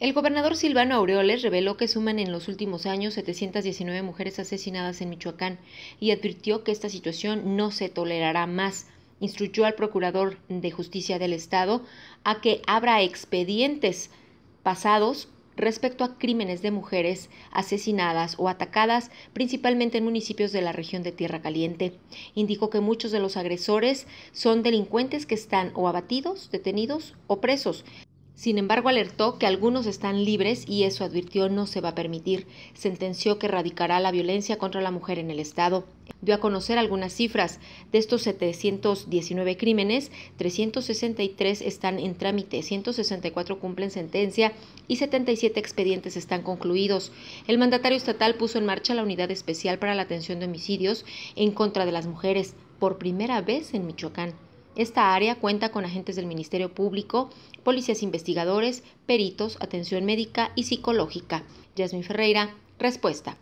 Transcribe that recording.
El gobernador Silvano Aureoles reveló que suman en los últimos años 719 mujeres asesinadas en Michoacán y advirtió que esta situación no se tolerará más. Instruyó al procurador de justicia del Estado a que abra expedientes pasados respecto a crímenes de mujeres asesinadas o atacadas, principalmente en municipios de la región de Tierra Caliente. Indicó que muchos de los agresores son delincuentes que están o abatidos, detenidos o presos, sin embargo, alertó que algunos están libres y eso advirtió no se va a permitir. Sentenció que erradicará la violencia contra la mujer en el Estado. Dio a conocer algunas cifras. De estos 719 crímenes, 363 están en trámite, 164 cumplen sentencia y 77 expedientes están concluidos. El mandatario estatal puso en marcha la Unidad Especial para la Atención de Homicidios en contra de las mujeres, por primera vez en Michoacán. Esta área cuenta con agentes del Ministerio Público, policías investigadores, peritos, atención médica y psicológica. Yasmin Ferreira, respuesta.